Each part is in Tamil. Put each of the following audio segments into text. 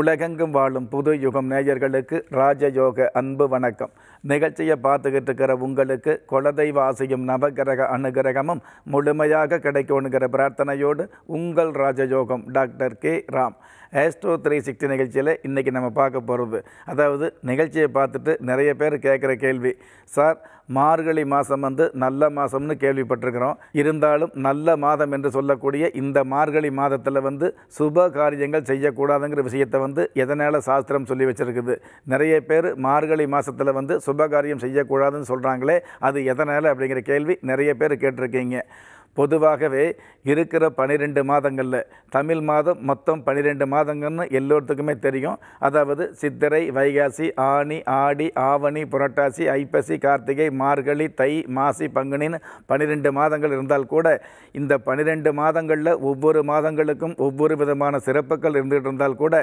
உலகெங்கும் வாழும் புது யுகம் நேயர்களுக்கு ராஜயோக அன்பு வணக்கம் நிகழ்ச்சியை பார்த்துக்கிட்டு இருக்கிற உங்களுக்கு குலதெய்வ ஆசையும் நவகிரக அனுகிரகமும் முழுமையாக கிடைக்கணுங்கிற பிரார்த்தனையோடு உங்கள் ராஜயோகம் doctor K Ram astro three sixty நிகழ்ச்சியில் இன்றைக்கி நம்ம பார்க்க போகிறது அதாவது நிகழ்ச்சியை பார்த்துட்டு நிறைய பேர் கேட்குற கேள்வி சார் மார்கழி மாதம் வந்து நல்ல மாதம்னு கேள்விப்பட்டிருக்கிறோம் இருந்தாலும் நல்ல மாதம் என்று சொல்லக்கூடிய இந்த மார்கழி மாதத்தில் வந்து சுப காரியங்கள் செய்யக்கூடாதுங்கிற விஷயத்தை வந்து எதனால் சாஸ்திரம் சொல்லி வச்சுருக்குது நிறைய பேர் மார்கழி மாதத்தில் வந்து சுப காரியம் செய்யக்கூடாதுன்னு சொல்கிறாங்களே அது எதனால் அப்படிங்கிற கேள்வி நிறைய பேர் கேட்டிருக்கீங்க பொதுவாகவே இருக்கிற பன்னிரெண்டு மாதங்களில் தமிழ் மாதம் மொத்தம் பன்னிரெண்டு மாதங்கள்னு எல்லோருத்துக்குமே தெரியும் அதாவது சித்திரை வைகாசி ஆணி ஆடி ஆவணி புரட்டாசி ஐப்பசி கார்த்திகை மார்கழி தை மாசி பங்குனின்னு பன்னிரெண்டு மாதங்கள் இருந்தால் கூட இந்த பன்னிரெண்டு மாதங்களில் ஒவ்வொரு மாதங்களுக்கும் ஒவ்வொரு விதமான சிறப்புகள் இருந்துகிட்டு இருந்தால் கூட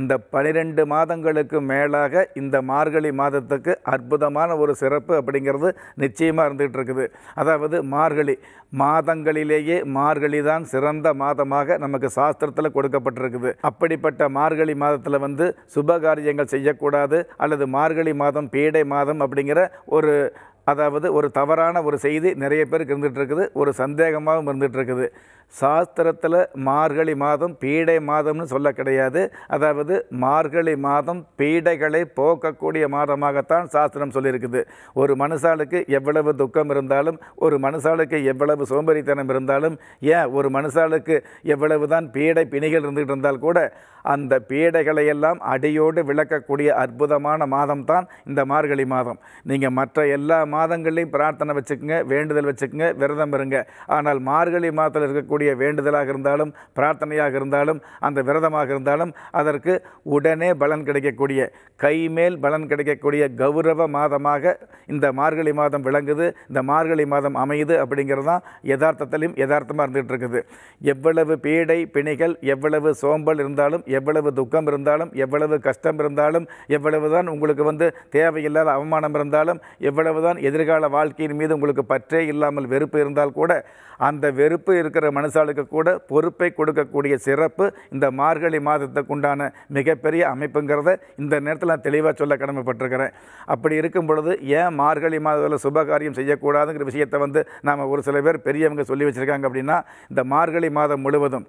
இந்த பனிரெண்டு மாதங்களுக்கு மேலாக இந்த மார்கழி மாதத்துக்கு அற்புதமான ஒரு சிறப்பு அப்படிங்கிறது நிச்சயமாக இருந்துகிட்டு இருக்குது அதாவது மார்கழி மாதங்கள் மாதங்களிலேயே மார்கழி தான் சிறந்த மாதமாக நமக்கு சாஸ்திரத்தில் கொடுக்கப்பட்டிருக்குது அப்படிப்பட்ட மார்கழி மாதத்தில் வந்து சுபகாரியங்கள் செய்யக்கூடாது அல்லது மார்கழி மாதம் பீடை மாதம் அப்படிங்கிற ஒரு அதாவது ஒரு தவறான ஒரு செய்தி நிறைய பேருக்கு இருந்துகிட்ருக்குது ஒரு சந்தேகமாகவும் இருந்துகிட்ருக்குது சாஸ்திரத்தில் மார்கழி மாதம் பீடை மாதம்னு சொல்ல கிடையாது அதாவது மார்கழி மாதம் பீடைகளை போக்கக்கூடிய மாதமாகத்தான் சாஸ்திரம் சொல்லியிருக்குது ஒரு மனுஷாளுக்கு எவ்வளவு துக்கம் இருந்தாலும் ஒரு மனுஷாளுக்கு எவ்வளவு சோம்பேறித்தனம் இருந்தாலும் ஏன் ஒரு மனுஷாளுக்கு எவ்வளவு தான் பீடை பிணிகள் இருந்துகிட்டு இருந்தால் கூட அந்த பீடைகளையெல்லாம் அடியோடு விளக்கக்கூடிய அற்புதமான மாதம்தான் இந்த மார்கழி மாதம் நீங்கள் மற்ற எல்லா மாதங்கள்லையும் பிரார்த்தனை வச்சுக்கோங்க வேண்டுதல் வச்சுக்கோங்க விரதம் இருங்க ஆனால் மார்கழி மாதத்தில் இருக்கக்கூடிய வேண்டுதலாக இருந்தாலும் பிரார்த்தனையாக இருந்தாலும் அந்த விரதமாக இருந்தாலும் அதற்கு உடனே பலன் கிடைக்கக்கூடிய கைமேல் பலன் கிடைக்கக்கூடிய கௌரவ மாதமாக இந்த மார்கழி மாதம் விளங்குது இந்த மார்கழி மாதம் அமையுது அப்படிங்கிறது தான் யதார்த்தத்திலையும் யதார்த்தமாக இருந்துகிட்டு இருக்குது எவ்வளவு பீடை பிணிகள் எவ்வளவு சோம்பல் இருந்தாலும் எவ்வளவு துக்கம் இருந்தாலும் எவ்வளவு கஷ்டம் இருந்தாலும் எவ்வளவு தான் உங்களுக்கு வந்து தேவையில்லாத அவமானம் இருந்தாலும் எவ்வளவு தான் எதிர்கால வாழ்க்கையின் மீது உங்களுக்கு பற்றே இல்லாமல் வெறுப்பு இருந்தால் கூட அந்த வெறுப்பு இருக்கிற மனுஷாளுக்கு கூட பொறுப்பை கொடுக்கக்கூடிய சிறப்பு இந்த மார்கழி மாதத்துக்குண்டான மிகப்பெரிய அமைப்புங்கிறத இந்த நேரத்தில் நான் தெளிவாக சொல்ல கடமைப்பட்டிருக்கிறேன் அப்படி இருக்கும் பொழுது ஏன் மார்கழி மாதத்தில் சுபகாரியம் செய்யக்கூடாதுங்கிற விஷயத்தை வந்து நாம் ஒரு சில பேர் பெரியவங்க சொல்லி வச்சுருக்காங்க அப்படின்னா இந்த மார்கழி மாதம் முழுவதும்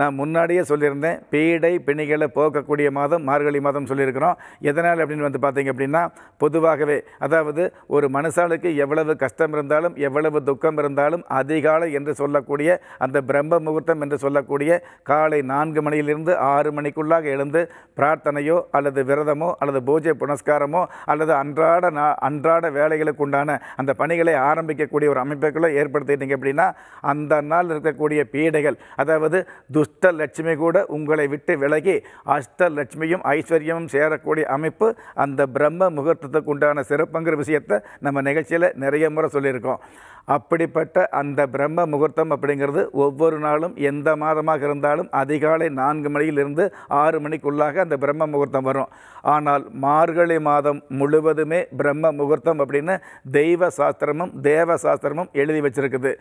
நான் முன்னாடியே சொல்லியிருந்தேன் பீடை பிணிகளை போக்கக்கூடிய மாதம் மார்கழி மாதம் சொல்லியிருக்கிறோம் எதனால் அப்படின்னு வந்து பார்த்தீங்க அப்படின்னா பொதுவாகவே அதாவது ஒரு மனு மனுஷாளுக்கு எவ்வளவு கஷ்டம் இருந்தாலும் எவ்வளவு துக்கம் இருந்தாலும் அதிகாலை என்று சொல்லக்கூடிய அந்த பிரம்ம முகூர்த்தம் என்று சொல்லக்கூடிய காலை நான்கு மணியிலிருந்து ஆறு மணிக்குள்ளாக எழுந்து பிரார்த்தனையோ அல்லது விரதமோ அல்லது பூஜை புனஸ்காரமோ அல்லது அன்றாட அன்றாட வேலைகளுக்கு உண்டான அந்த பணிகளை ஆரம்பிக்கக்கூடிய ஒரு அமைப்புகளை ஏற்படுத்திட்டீங்க அப்படின்னா அந்த நாள் இருக்கக்கூடிய பீடைகள் அதாவது துஷ்ட லட்சுமி கூட உங்களை விட்டு விலகி அஷ்ட லட்சுமியும் ஐஸ்வர்யமும் சேரக்கூடிய அமைப்பு அந்த பிரம்ம முகூர்த்தத்துக்கு உண்டான சிறப்புங்கிற விஷயத்தை நம்ம நிகழ்ச்சியில் நிறைய முறை சொல்லியிருக்கோம் அப்படிப்பட்ட அந்த பிரம்ம முகூர்த்தம் அப்படிங்கிறது ஒவ்வொரு நாளும் எந்த மாதமாக இருந்தாலும் அதிகாலை நான்கு மணியிலிருந்து ஆறு மணிக்குள்ளாக அந்த பிரம்ம முகூர்த்தம் வரும் ஆனால் மார்கழி மாதம் முழுவதுமே பிரம்ம முகூர்த்தம் அப்படின்னு தெய்வ சாஸ்திரமும் தேவ சாஸ்திரமும் எழுதி வச்சிருக்குது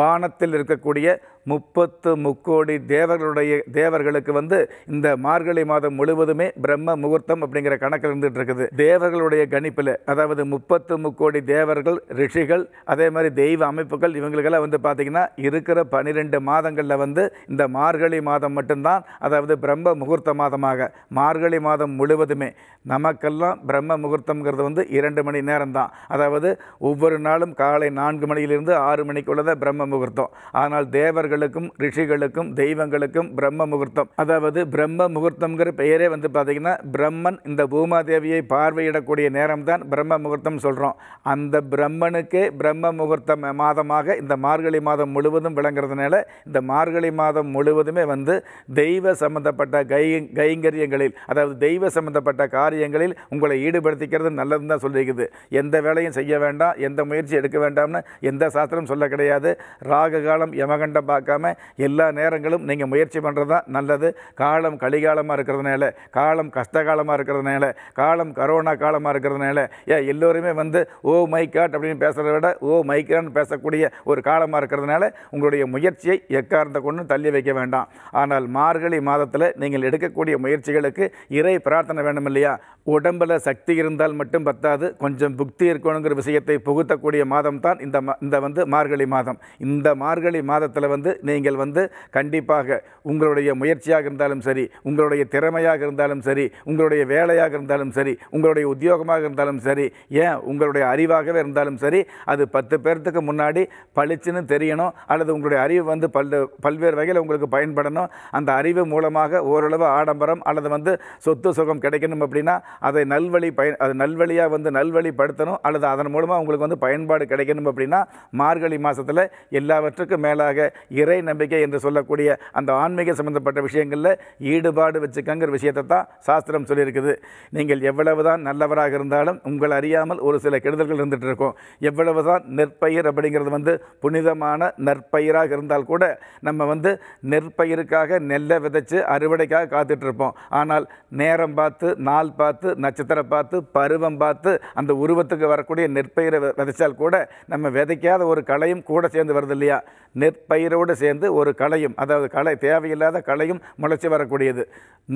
வானத்தில் இருக்கக்கூடிய முப்பத்து முக்கோடி தேவர்களுடைய தேவர்களுக்கு வந்து இந்த மார்கழி மாதம் முழுவதுமே பிரம்ம முகூர்த்தம் அப்படிங்கிற கணக்கில் இருந்துகிட்டு இருக்குது தேவர்களுடைய கணிப்பில் அதாவது முப்பத்து முக்கோடி தேவர்கள் ரிஷிகள் அதே மாதிரி தெய்வ அமைப்புகள் இவங்களுக்கெல்லாம் வந்து பார்த்திங்கன்னா இருக்கிற பன்னிரெண்டு மாதங்களில் வந்து இந்த மார்கழி மாதம் மட்டும்தான் அதாவது பிரம்ம முகூர்த்த மாதமாக மார்கழி மாதம் முழுவதுமே நமக்கெல்லாம் பிரம்ம முகூர்த்தம்ங்கிறது வந்து இரண்டு மணி நேரம் தான் அதாவது ஒவ்வொரு நாளும் காலை நான்கு மணியிலிருந்து ஆறு மணிக்குள்ளத பிரம்ம முகூர்த்தம் ஆனால் தேவர்களுக்கும் ரிஷிகளுக்கும் தெய்வங்களுக்கும் பிரம்ம முகூர்த்தம் அதாவது பிரம்ம முகூர்த்தம்ங்கிற பெயரே வந்து பார்த்திங்கன்னா பிரம்மன் இந்த பூமாதேவியை பார்வையிடக்கூடிய நேரம் தான் பிரம்ம முகூர்த்தம் சொல்கிறோம் அந்த பிரம்மனுக்கே பிரம்ம முகூர்த்தம் மாதமாக இந்த மார்கழி மாதம் முழுவதும் விளங்குறதுனால இந்த மார்கழி மாதம் முழுவதுமே வந்து தெய்வ சம்பந்தப்பட்ட கை கைங்கரியங்களில் அதாவது தெய்வ சம்பந்தப்பட்ட காரியங்களில் உங்களை ஈடுபடுத்திக்கிறது நல்லதுன்னு தான் சொல்லியிருக்குது எந்த வேலையும் செய்ய வேண்டாம் எந்த முயற்சி எடுக்க வேண்டாம்னு எந்த சாஸ்திரம் சொல்ல கிடையாது ராக காலம் யமகண்டம் பார்க்காம எல்லா நேரங்களும் நீங்கள் முயற்சி பண்ணுறது தான் நல்லது காலம் கலிகாலமாக இருக்கிறதுனால காலம் கஷ்டகாலமாக இருக்கிறதுனால காலம் கரோனா காலமாக இருக்கிறதுனால ஏன் எல்லோருமே வந்து ஓ மை காட் அப்படின்னு பேசுகிறத விட ஓ மைக்கான் வேண்டாம்னு பேசக்கூடிய ஒரு காலமாக இருக்கிறதுனால உங்களுடைய முயற்சியை எக்கார்ந்த கொண்டு தள்ளி வைக்க வேண்டாம் ஆனால் மார்கழி மாதத்தில் நீங்கள் எடுக்கக்கூடிய முயற்சிகளுக்கு இறை பிரார்த்தனை வேணும் இல்லையா உடம்பில் சக்தி இருந்தால் மட்டும் பத்தாது கொஞ்சம் புக்தி இருக்கணுங்கிற விஷயத்தை புகுத்தக்கூடிய மாதம் தான் இந்த இந்த வந்து மார்கழி மாதம் இந்த மார்கழி மாதத்தில் வந்து நீங்கள் வந்து கண்டிப்பாக உங்களுடைய முயற்சியாக இருந்தாலும் சரி உங்களுடைய திறமையாக இருந்தாலும் சரி உங்களுடைய வேலையாக இருந்தாலும் சரி உங்களுடைய உத்தியோகமாக இருந்தாலும் சரி ஏன் உங்களுடைய அறிவாகவே இருந்தாலும் சரி அது பத்து பேர்த்துக்கு வருஷத்துக்கு முன்னாடி பளிச்சுன்னு தெரியணும் அல்லது உங்களுடைய அறிவு வந்து பல் பல்வேறு வகையில் உங்களுக்கு பயன்படணும் அந்த அறிவு மூலமாக ஓரளவு ஆடம்பரம் அல்லது வந்து சொத்து சுகம் கிடைக்கணும் அப்படின்னா அதை நல்வழி பயன் அது நல்வழியாக வந்து நல்வழிப்படுத்தணும் அல்லது அதன் மூலமாக உங்களுக்கு வந்து பயன்பாடு கிடைக்கணும் அப்படின்னா மார்கழி மாதத்தில் எல்லாவற்றுக்கும் மேலாக இறை நம்பிக்கை என்று சொல்லக்கூடிய அந்த ஆன்மீக சம்மந்தப்பட்ட விஷயங்களில் ஈடுபாடு வச்சுக்கங்கிற விஷயத்தை தான் சாஸ்திரம் சொல்லியிருக்குது நீங்கள் எவ்வளவு தான் நல்லவராக இருந்தாலும் உங்கள் அறியாமல் ஒரு சில கெடுதல்கள் இருந்துகிட்டு இருக்கும் எவ்வளவு தான் நெற்பயிர் நெற்பயிர் அப்படிங்கிறது வந்து புனிதமான நற்பயிராக இருந்தால் கூட நம்ம வந்து நெற்பயிருக்காக நெல்லை விதைச்சு அறுவடைக்காக காத்துட்ருப்போம் ஆனால் நேரம் பார்த்து நாள் பார்த்து நட்சத்திரம் பார்த்து பருவம் பார்த்து அந்த உருவத்துக்கு வரக்கூடிய நெற்பயிரை விதைச்சால் கூட நம்ம விதைக்காத ஒரு களையும் கூட சேர்ந்து வருது இல்லையா நெற்பயிரோடு சேர்ந்து ஒரு களையும் அதாவது களை தேவையில்லாத களையும் முளைச்சி வரக்கூடியது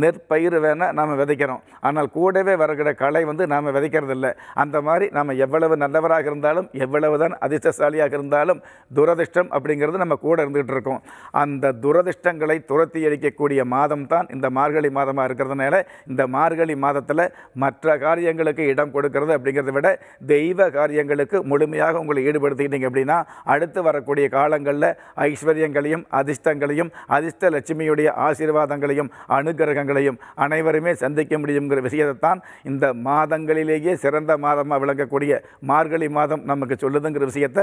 நெற்பயிர் வேணால் நாம் விதைக்கிறோம் ஆனால் கூடவே வருகிற களை வந்து நாம் விதைக்கிறதில்ல அந்த மாதிரி நாம் எவ்வளவு நல்லவராக இருந்தாலும் எவ்வளவு தான் அதிர்ஷ்ட புத்திசாலியாக இருந்தாலும் துரதிர்ஷ்டம் அப்படிங்கிறது நம்ம கூட இருந்துகிட்டு இருக்கோம் அந்த துரதிருஷ்டங்களை துரத்தி அடிக்கக்கூடிய மாதம் தான் இந்த மார்கழி மாதமாக இருக்கிறதுனால இந்த மார்கழி மாதத்தில் மற்ற காரியங்களுக்கு இடம் கொடுக்கறது அப்படிங்கிறத விட தெய்வ காரியங்களுக்கு முழுமையாக உங்களை ஈடுபடுத்திக்கிட்டீங்க அப்படின்னா அடுத்து வரக்கூடிய காலங்களில் ஐஸ்வர்யங்களையும் அதிர்ஷ்டங்களையும் அதிர்ஷ்ட லட்சுமியுடைய ஆசீர்வாதங்களையும் அனுகிரகங்களையும் அனைவருமே சந்திக்க முடியுங்கிற விஷயத்தைத்தான் இந்த மாதங்களிலேயே சிறந்த மாதமாக விளங்கக்கூடிய மார்கழி மாதம் நமக்கு சொல்லுதுங்கிற விஷயத்தை